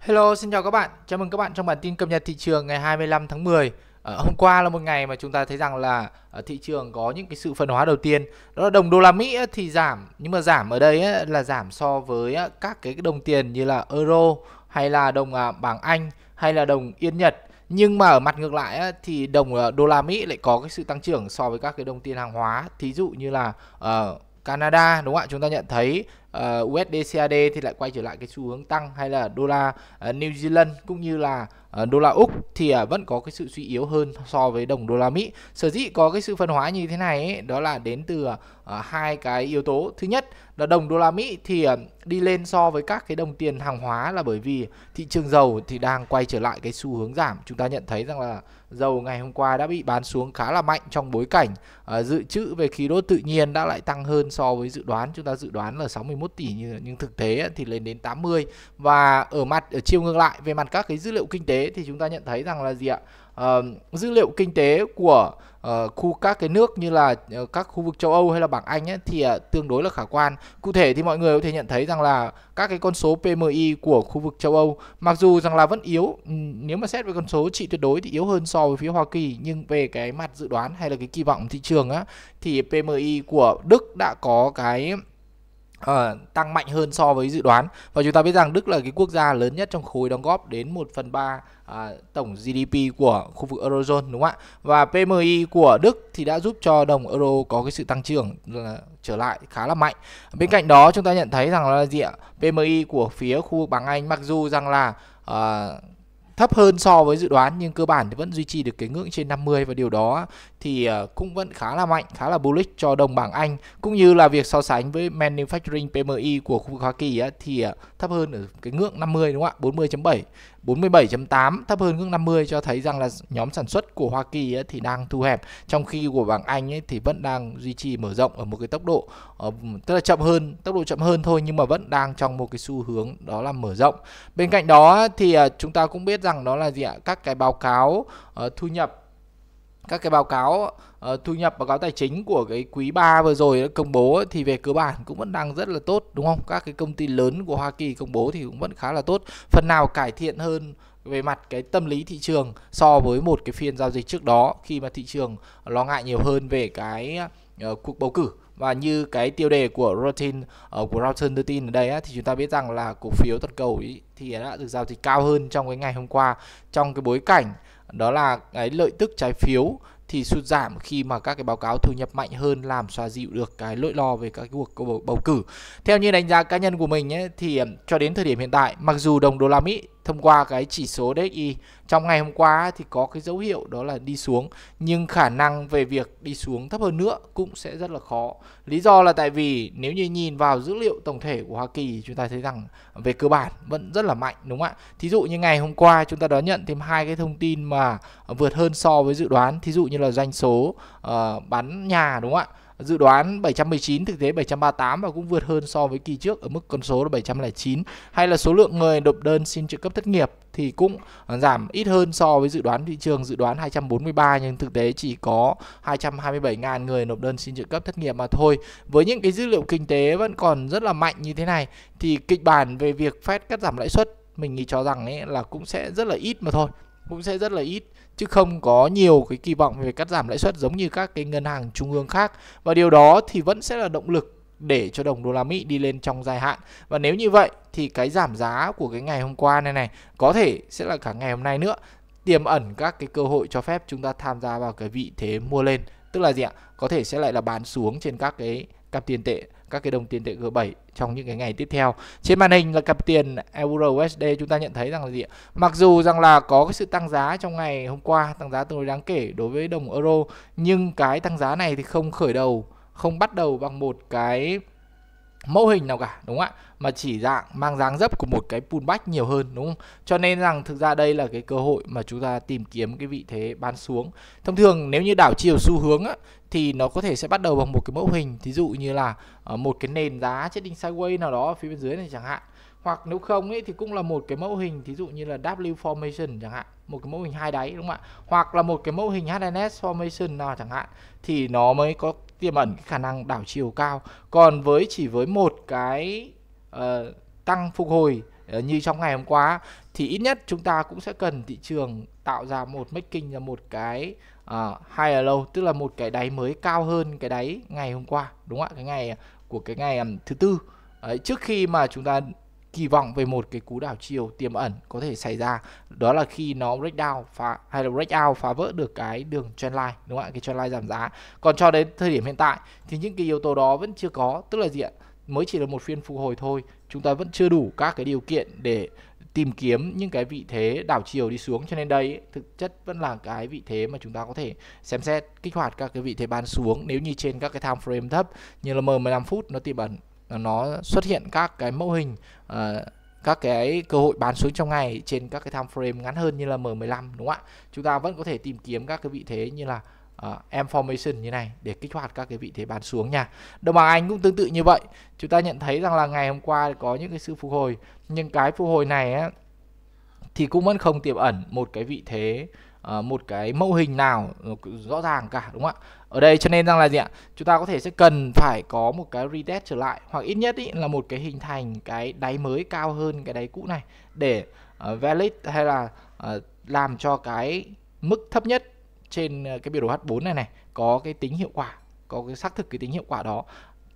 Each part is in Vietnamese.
Hello, xin chào các bạn. Chào mừng các bạn trong bản tin cập nhật thị trường ngày 25 tháng 10. À, ờ, hôm qua là một ngày mà chúng ta thấy rằng là ở ờ, thị trường có những cái sự phân hóa đầu tiên. Đó là đồng đô la Mỹ thì giảm, nhưng mà giảm ở đây là giảm so với các cái đồng tiền như là euro hay là đồng à, bảng Anh hay là đồng yên Nhật. Nhưng mà ở mặt ngược lại thì đồng ờ, đô la Mỹ lại có cái sự tăng trưởng so với các cái đồng tiền hàng hóa, thí dụ như là uh, Canada đúng không ạ? Chúng ta nhận thấy uh, ờ, USD CAD thì lại quay trở lại cái xu hướng tăng hay là đô la uh, New Zealand cũng như là uh, đô la Úc thì uh, vẫn có cái sự suy yếu hơn so với đồng đô la Mỹ. Sở dĩ có cái sự phân hóa như thế này ấy, đó là đến từ uh, hai cái yếu tố. Thứ nhất là đồng đô la Mỹ thì uh, đi lên so với các cái đồng tiền hàng hóa là bởi vì thị trường dầu thì đang quay trở lại cái xu hướng giảm. Chúng ta nhận thấy rằng là dầu ngày hôm qua đã bị bán xuống khá là mạnh trong bối cảnh uh, dự trữ về khí đốt tự nhiên đã lại tăng hơn so với dự đoán. Chúng ta dự đoán là 61 71 tỷ như nhưng thực tế thì lên đến 80 và ở mặt ở chiều ngược lại về mặt các cái dữ liệu kinh tế thì chúng ta nhận thấy rằng là gì ạ uh, dữ liệu kinh tế của uh, khu các cái nước như là uh, các khu vực châu Âu hay là bảng Anh ấy, thì uh, tương đối là khả quan. Cụ thể thì mọi người có thể nhận thấy rằng là các cái con số PMI của khu vực châu Âu mặc dù rằng là vẫn yếu ừ, nếu mà xét về con số trị tuyệt đối thì yếu hơn so với phía Hoa Kỳ nhưng về cái mặt dự đoán hay là cái kỳ vọng thị trường á thì PMI của Đức đã có cái uh, tăng mạnh hơn so với dự đoán và chúng ta biết rằng Đức là cái quốc gia lớn nhất trong khối đóng góp đến 1 phần 3 uh, à, tổng GDP của khu vực Eurozone đúng không ạ và PMI của Đức thì đã giúp cho đồng euro có cái sự tăng trưởng là ờ, trở lại khá là mạnh bên cạnh đó chúng ta nhận thấy rằng là gì ạ PMI của phía khu vực bảng Anh mặc dù rằng là uh, thấp hơn so với dự đoán nhưng cơ bản thì vẫn duy trì được cái ngưỡng trên 50 và điều đó thì ờ, cũng vẫn khá là mạnh, khá là bullish cho đồng bảng Anh cũng như là việc so sánh với manufacturing PMI của khu vực Hoa Kỳ thì ờ, thấp hơn ở cái ngưỡng 50 đúng không ạ? 40.7 47.8 thấp hơn ngưỡng 50 cho thấy rằng là nhóm sản xuất của Hoa Kỳ ấy, thì đang thu hẹp trong khi của bảng Anh ấy, thì vẫn đang duy trì mở rộng ở một cái tốc độ uh, tức là chậm hơn tốc độ chậm hơn thôi nhưng mà vẫn đang trong một cái xu hướng đó là mở rộng bên cạnh đó thì uh, chúng ta cũng biết rằng đó là gì ạ các cái báo cáo uh, thu nhập các cái báo cáo Ờ, thu nhập báo cáo tài chính của cái quý 3 vừa rồi công bố thì về cơ bản cũng vẫn đang rất là tốt đúng không? Các cái công ty lớn của Hoa Kỳ công bố thì cũng vẫn khá là tốt, phần nào cải thiện hơn về mặt cái tâm lý thị trường so với một cái phiên giao dịch trước đó khi mà thị trường lo ngại nhiều hơn về cái uh, cuộc bầu cử và như cái tiêu đề của Rotin uh, của Reuters đưa tin ở đây á, thì chúng ta biết rằng là cổ phiếu toàn cầu ý, thì đã được giao dịch cao hơn trong cái ngày hôm qua trong cái bối cảnh đó là cái lợi tức trái phiếu thì sụt giảm khi mà các cái báo cáo thu nhập mạnh hơn làm xoa dịu được cái lỗi lo về các cuộc bầu, cử. Theo như đánh giá cá nhân của mình ấy, thì cho đến thời điểm hiện tại, mặc dù đồng đô la Mỹ thông qua cái chỉ số DXY trong ngày hôm qua thì có cái dấu hiệu đó là đi xuống nhưng khả năng về việc đi xuống thấp hơn nữa cũng sẽ rất là khó lý do là tại vì nếu như nhìn vào dữ liệu tổng thể của Hoa Kỳ chúng ta thấy rằng về cơ bản vẫn rất là mạnh đúng không ạ thí dụ như ngày hôm qua chúng ta đón nhận thêm hai cái thông tin mà vượt hơn so với dự đoán thí dụ như là doanh số uh, bán nhà đúng không ạ Dự đoán 719 thực tế 738 và cũng vượt hơn so với kỳ trước ở mức con số là 709 hay là số lượng người nộp đơn xin trợ cấp thất nghiệp thì cũng à, giảm ít hơn so với dự đoán thị trường dự đoán 243 nhưng thực tế chỉ có 227.000 người nộp đơn xin trợ cấp thất nghiệp mà thôi. Với những cái dữ liệu kinh tế vẫn còn rất là mạnh như thế này thì kịch bản về việc Fed cắt giảm lãi suất mình nghĩ cho rằng ấy là cũng sẽ rất là ít mà thôi cũng sẽ rất là ít chứ không có nhiều cái kỳ vọng về cắt giảm lãi suất giống như các cái ngân hàng trung ương khác và điều đó thì vẫn sẽ là động lực để cho đồng đô la Mỹ đi lên trong dài hạn và nếu như vậy thì cái giảm giá của cái ngày hôm qua này này có thể sẽ là cả ngày hôm nay nữa tiềm ẩn các cái cơ hội cho phép chúng ta tham gia vào cái vị thế mua lên tức là gì ạ có thể sẽ lại là bán xuống trên các cái cặp tiền tệ các cái đồng tiền tệ G7 trong những cái ngày tiếp theo. Trên màn hình là cặp tiền euro USD chúng ta nhận thấy rằng là gì ạ? Mặc dù rằng là có cái sự tăng giá trong ngày hôm qua, tăng giá tương đối đáng kể đối với đồng euro nhưng cái tăng giá này thì không khởi đầu, không bắt đầu bằng một cái mẫu hình nào cả đúng không ạ mà chỉ dạng mang dáng dấp của một cái pullback nhiều hơn đúng không cho nên rằng thực ra đây là cái cơ hội mà chúng ta tìm kiếm cái vị thế bán xuống thông thường nếu như đảo chiều xu hướng á, thì nó có thể sẽ bắt đầu bằng một cái mẫu hình thí dụ như là ờ, một cái nền giá chết đinh sideways nào đó ở phía bên dưới này chẳng hạn hoặc nếu không ấy thì cũng là một cái mẫu hình thí dụ như là W formation chẳng hạn một cái mẫu hình hai đáy đúng không ạ hoặc là một cái mẫu hình HNS formation nào chẳng hạn thì nó mới có tiềm ẩn khả năng đảo chiều cao còn với chỉ với một cái uh, tăng phục hồi uh, như trong ngày hôm qua thì ít nhất chúng ta cũng sẽ cần thị trường tạo ra một making là một cái uh, ờ, higher low tức là một cái đáy mới cao hơn cái đáy ngày hôm qua đúng không ạ cái ngày của cái ngày thứ tư Đấy, trước khi mà chúng ta kỳ vọng về một cái cú đảo chiều tiềm ẩn có thể xảy ra đó là khi nó break down phá hay là break out phá vỡ được cái đường trendline đúng không ạ cái trendline giảm giá còn cho đến thời điểm hiện tại thì những cái yếu tố đó vẫn chưa có tức là gì ạ mới chỉ là một phiên phục hồi thôi chúng ta vẫn chưa đủ các cái điều kiện để tìm kiếm những cái vị thế đảo chiều đi xuống cho nên đây thực chất vẫn là cái vị thế mà chúng ta có thể xem xét kích hoạt các cái vị thế bán xuống nếu như trên các cái time frame thấp như là M15 phút nó tiềm ẩn Ờ, nó xuất hiện các cái mẫu hình uh, các cái cơ hội bán xuống trong ngày trên các cái time frame ngắn hơn như là M15 đúng không ạ? Chúng ta vẫn có thể tìm kiếm các cái vị thế như là uh, M formation như này để kích hoạt các cái vị thế bán xuống nha. Đồng bằng Anh cũng tương tự như vậy. Chúng ta nhận thấy rằng là ngày hôm qua có những cái sự phục hồi nhưng cái phục hồi này á, thì cũng vẫn không tiềm ẩn một cái vị thế một cái mẫu hình nào rõ ràng cả đúng không ạ ở đây cho nên rằng là gì ạ chúng ta có thể sẽ cần phải có một cái retest trở lại hoặc ít nhất ý là một cái hình thành cái đáy mới cao hơn cái đáy cũ này để uh, valid hay là uh, làm cho cái mức thấp nhất trên ờ, cái biểu đồ H4 này này có cái tính hiệu quả có cái xác thực cái tính hiệu quả đó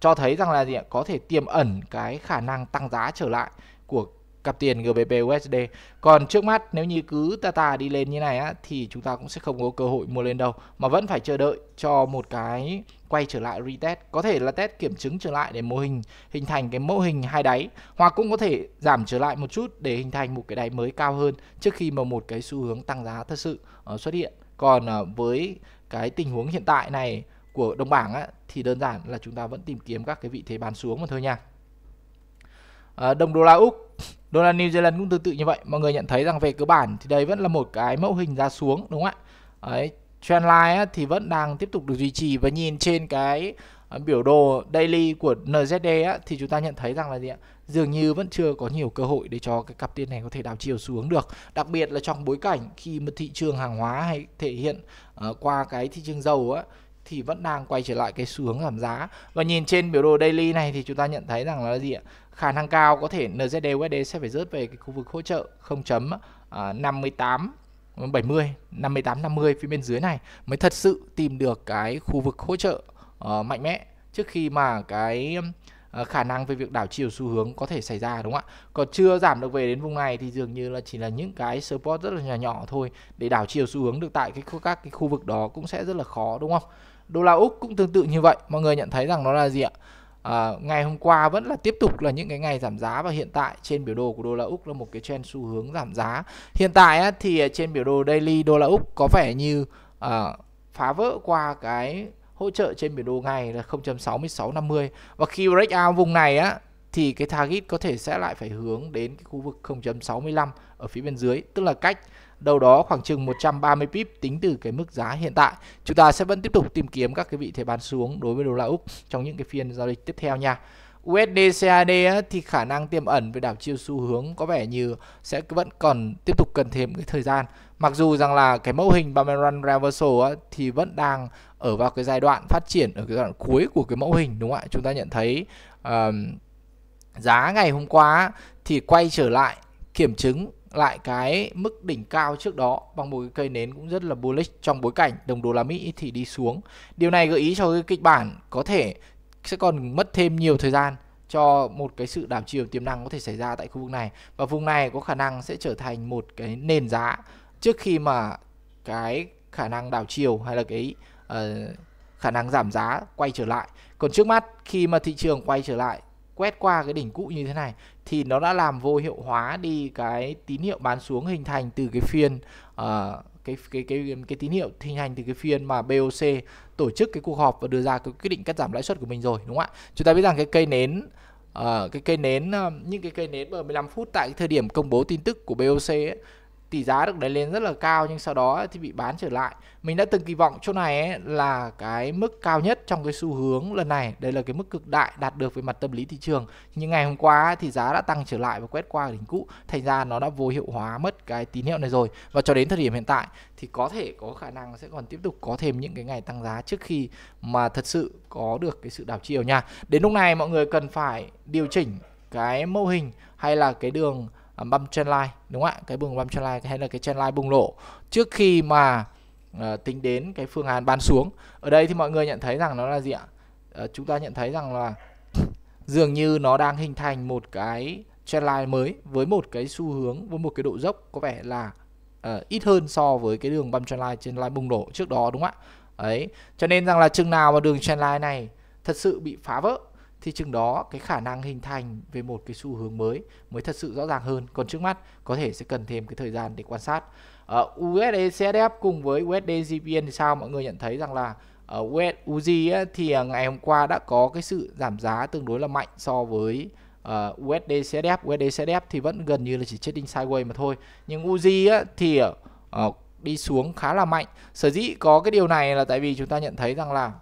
cho thấy rằng là gì ạ có thể tiềm ẩn cái khả năng tăng giá trở lại của cặp tiền GBP USD. Còn trước mắt nếu như cứ Tata đi lên như này á thì chúng ta cũng sẽ không có cơ hội mua lên đâu mà vẫn phải chờ đợi cho một cái quay trở lại retest, có thể là test kiểm chứng trở lại để mô hình hình thành cái mô hình hai đáy hoặc cũng có thể giảm trở lại một chút để hình thành một cái đáy mới cao hơn trước khi mà một cái xu hướng tăng giá thật sự ờ, xuất hiện. Còn ờ, với cái tình huống hiện tại này của đồng bảng á, thì đơn giản là chúng ta vẫn tìm kiếm các cái vị thế bán xuống mà thôi nha. À, đồng đô la Úc đô la New Zealand cũng tương tự như vậy mọi người nhận thấy rằng về cơ bản thì đây vẫn là một cái mẫu hình giá xuống đúng không ạ Đấy, trendline á, thì vẫn đang tiếp tục được duy trì và nhìn trên cái à, biểu đồ daily của NZD á, thì chúng ta nhận thấy rằng là gì ạ dường như vẫn chưa có nhiều cơ hội để cho cái cặp tiền này có thể đảo chiều xuống được đặc biệt là trong bối cảnh khi mà thị trường hàng hóa hay thể hiện uh, qua cái thị trường dầu á thì vẫn đang quay trở lại cái xu hướng giảm giá và nhìn trên biểu đồ daily này thì chúng ta nhận thấy rằng là gì ạ khả năng cao có thể NZD USD sẽ phải rớt về cái khu vực hỗ trợ 0.58 70 58 50 phía bên dưới này mới thật sự tìm được cái khu vực hỗ trợ uh, mạnh mẽ trước khi mà cái ờ, khả năng về việc đảo chiều xu hướng có thể xảy ra đúng không ạ còn chưa giảm được về đến vùng này thì dường như là chỉ là những cái support rất là nhỏ nhỏ thôi để đảo chiều xu hướng được tại cái các cái khu vực đó cũng sẽ rất là khó đúng không đô la Úc cũng tương tự như vậy mọi người nhận thấy rằng nó là gì ạ à, ngày hôm qua vẫn là tiếp tục là những cái ngày giảm giá và hiện tại trên biểu đồ của đô la Úc là một cái trend xu hướng giảm giá hiện tại á, thì trên biểu đồ daily đô la Úc có vẻ như à, phá vỡ qua cái hỗ trợ trên biểu đồ ngày là 0.6650 và khi break out vùng này á thì cái target có thể sẽ lại phải hướng đến cái khu vực 0.65 ở phía bên dưới tức là cách đâu đó khoảng chừng 130 pip tính từ cái mức giá hiện tại. Chúng ta sẽ vẫn tiếp tục tìm kiếm các cái vị thế bán xuống đối với đô la Úc trong những cái phiên giao dịch tiếp theo nha. USD CAD thì khả năng tiềm ẩn về đảo chiều xu hướng có vẻ như sẽ vẫn còn tiếp tục cần thêm cái thời gian. Mặc dù rằng là cái mẫu hình Bamaran Reversal thì vẫn đang ở vào cái giai đoạn phát triển ở cái giai đoạn cuối của cái mẫu hình đúng không ạ? Chúng ta nhận thấy um, giá ngày hôm qua thì quay trở lại kiểm chứng lại cái mức đỉnh cao trước đó bằng một cái cây nến cũng rất là bullish trong bối cảnh đồng đô la Mỹ thì đi xuống. Điều này gợi ý cho cái kịch bản có thể sẽ còn mất thêm nhiều thời gian cho một cái sự đảo chiều tiềm năng có thể xảy ra tại khu vực này và vùng này có khả năng sẽ trở thành một cái nền giá trước khi mà cái khả năng đảo chiều hay là cái uh, khả năng giảm giá quay trở lại. Còn trước mắt khi mà thị trường quay trở lại quét qua cái đỉnh cũ như thế này thì nó đã làm vô hiệu hóa đi cái tín hiệu bán xuống hình thành từ cái phiên uh, cái, cái cái cái tín hiệu hình thành từ cái phiên mà BOC tổ chức cái cuộc họp và đưa ra cái quyết định cắt giảm lãi suất của mình rồi đúng không ạ? Chúng ta biết rằng cái cây nến uh, cái cây nến uh, những cái cây nến ở 15 phút tại cái thời điểm công bố tin tức của BOC ấy, tỷ giá được đẩy lên rất là cao nhưng sau đó thì bị bán trở lại. Mình đã từng kỳ vọng chỗ này là cái mức cao nhất trong cái xu hướng lần này. Đây là cái mức cực đại đạt được về mặt tâm lý thị trường. Nhưng ngày hôm qua thì giá đã tăng trở lại và quét qua đỉnh cũ. Thành ra nó đã vô hiệu hóa mất cái tín hiệu này rồi. Và cho đến thời điểm hiện tại thì có thể có khả năng sẽ còn tiếp tục có thêm những cái ngày tăng giá trước khi mà thật sự có được cái sự đảo chiều nha. Đến lúc này mọi người cần phải điều chỉnh cái mô hình hay là cái đường uh, à, bump trendline đúng không ạ cái bùng bump trendline hay là cái trendline bùng nổ trước khi mà uh, tính đến cái phương án bán xuống ở đây thì mọi người nhận thấy rằng nó là gì ạ uh, chúng ta nhận thấy rằng là dường như nó đang hình thành một cái trendline mới với một cái xu hướng với một cái độ dốc có vẻ là uh, ít hơn so với cái đường bump trendline trên line bùng nổ trước đó đúng không ạ ấy cho nên rằng là chừng nào mà đường trendline này thật sự bị phá vỡ thì chừng đó cái khả năng hình thành về một cái xu hướng mới mới thật sự rõ ràng hơn còn trước mắt có thể sẽ cần thêm cái thời gian để quan sát uh, ờ, USD CSF cùng với USD GBN thì sao mọi người nhận thấy rằng là ở uh, USD ấy, thì ờ, ngày hôm qua đã có cái sự giảm giá tương đối là mạnh so với uh, ờ, USD CSF USD CSF thì vẫn gần như là chỉ trading sideways mà thôi nhưng UZ thì uh, đi xuống khá là mạnh sở dĩ có cái điều này là tại vì chúng ta nhận thấy rằng là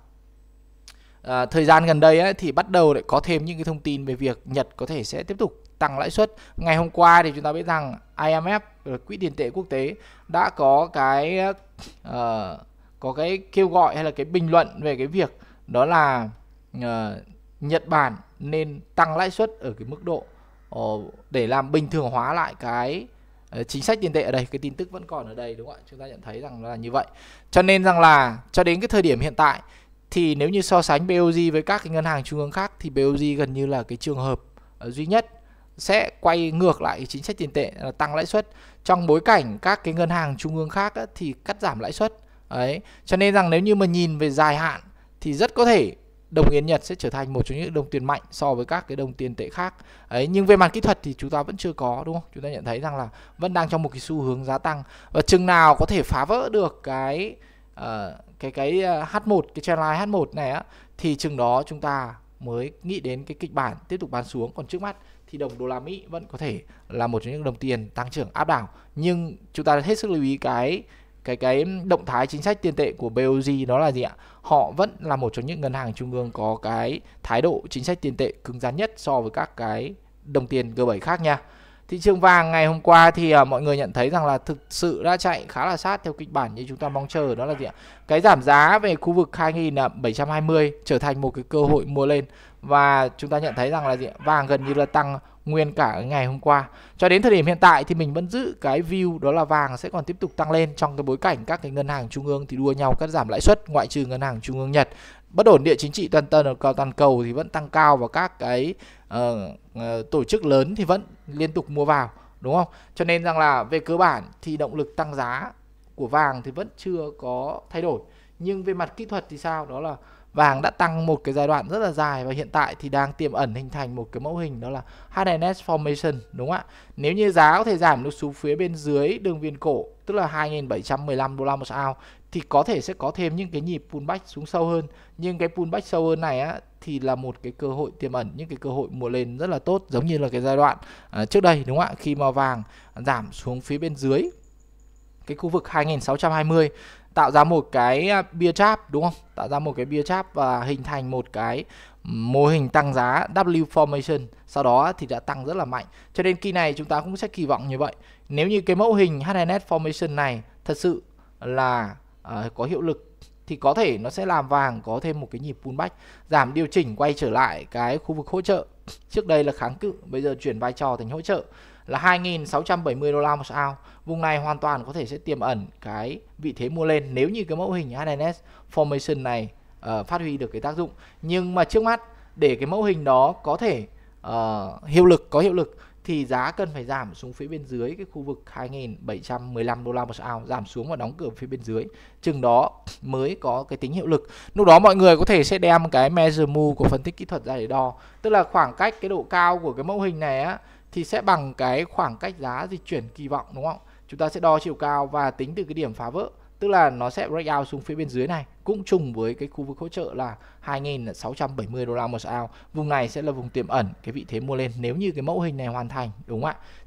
à, thời gian gần đây ấy, thì bắt đầu lại có thêm những cái thông tin về việc Nhật có thể sẽ tiếp tục tăng lãi suất. Ngày hôm qua thì chúng ta biết rằng IMF quỹ tiền tệ quốc tế đã có cái uh, có cái kêu gọi hay là cái bình luận về cái việc đó là uh, Nhật Bản nên tăng lãi suất ở cái mức độ uh, để làm bình thường hóa lại cái chính sách tiền tệ ở đây cái tin tức vẫn còn ở đây đúng không ạ chúng ta nhận thấy rằng là như vậy cho nên rằng là cho đến cái thời điểm hiện tại thì nếu như so sánh BOJ với các cái ngân hàng trung ương khác thì BOJ gần như là cái trường hợp ờ, duy nhất sẽ quay ngược lại chính sách tiền tệ là tăng lãi suất trong bối cảnh các cái ngân hàng trung ương khác á, thì cắt giảm lãi suất ấy cho nên rằng nếu như mà nhìn về dài hạn thì rất có thể đồng yên Nhật sẽ trở thành một trong những đồng tiền mạnh so với các cái đồng tiền tệ khác ấy nhưng về mặt kỹ thuật thì chúng ta vẫn chưa có đúng không chúng ta nhận thấy rằng là vẫn đang trong một cái xu hướng giá tăng và chừng nào có thể phá vỡ được cái Ờ, cái cái ờ, H1 cái trendline H1 này á thì chừng đó chúng ta mới nghĩ đến cái kịch bản tiếp tục bán xuống còn trước mắt thì đồng đô la Mỹ vẫn có thể là một trong những đồng tiền tăng trưởng áp đảo nhưng chúng ta hết sức lưu ý cái cái cái động thái chính sách tiền tệ của BOJ đó là gì ạ? Họ vẫn là một trong những ngân hàng trung ương có cái thái độ chính sách tiền tệ cứng rắn nhất so với các cái đồng tiền G7 khác nha. Thị trường vàng ngày hôm qua thì uh, mọi người nhận thấy rằng là thực sự đã chạy khá là sát theo kịch bản như chúng ta mong chờ đó là gì ạ? Cái giảm giá về khu vực 2720 à, trở thành một cái cơ hội mua lên và chúng ta nhận thấy rằng là gì ạ? Vàng gần như là tăng nguyên cả ngày hôm qua. Cho đến thời điểm hiện tại thì mình vẫn giữ cái view đó là vàng sẽ còn tiếp tục tăng lên trong cái bối cảnh các cái ngân hàng trung ương thì đua nhau cắt giảm lãi suất ngoại trừ ngân hàng trung ương Nhật bất ổn địa chính trị toàn toàn cầu toàn cầu thì vẫn tăng cao và các cái uh, tổ chức lớn thì vẫn liên tục mua vào đúng không cho nên rằng là về cơ bản thì động lực tăng giá của vàng thì vẫn chưa có thay đổi nhưng về mặt kỹ thuật thì sao đó là vàng đã tăng một cái giai đoạn rất là dài và hiện tại thì đang tiềm ẩn hình thành một cái mẫu hình đó là HNS formation đúng không ạ? Nếu như giá có thể giảm được xuống phía bên dưới đường viền cổ tức là 2.715 đô la một ounce thì có thể sẽ có thêm những cái nhịp pullback xuống sâu hơn nhưng cái pullback sâu hơn này á thì là một cái cơ hội tiềm ẩn những cái cơ hội mua lên rất là tốt giống như là cái giai đoạn à, trước đây đúng không ạ khi mà vàng giảm xuống phía bên dưới cái khu vực 2620 tạo ra một cái à, bia trap đúng không tạo ra một cái bia trap và hình thành một cái mô hình tăng giá W formation sau đó thì đã tăng rất là mạnh cho nên kỳ này chúng ta cũng sẽ kỳ vọng như vậy nếu như cái mẫu hình HNS formation này thật sự là uh, có hiệu lực thì có thể nó sẽ làm vàng có thêm một cái nhịp pullback giảm điều chỉnh quay trở lại cái khu vực hỗ trợ trước đây là kháng cự bây giờ chuyển vai trò thành hỗ trợ là 2.670 đô la một ounce. Vùng này hoàn toàn có thể sẽ tiềm ẩn cái vị thế mua lên nếu như cái mẫu hình HNS Formation này uh, phát huy được cái tác dụng. Nhưng mà trước mắt để cái mẫu hình đó có thể uh, hiệu lực có hiệu lực thì giá cần phải giảm xuống phía bên dưới cái khu vực 2.715 đô la một ounce giảm xuống và đóng cửa phía bên dưới chừng đó mới có cái tính hiệu lực lúc đó mọi người có thể sẽ đem cái measure mu của phân tích kỹ thuật ra để đo tức là khoảng cách cái độ cao của cái mẫu hình này á thì sẽ bằng cái khoảng cách giá dịch chuyển kỳ vọng đúng không? Chúng ta sẽ đo chiều cao và tính từ cái điểm phá vỡ, tức là nó sẽ break out xuống phía bên dưới này, cũng trùng với cái khu vực hỗ trợ là 2.670 đô la một ounce. Vùng này sẽ là vùng tiềm ẩn cái vị thế mua lên nếu như cái mẫu hình này hoàn thành đúng không ạ?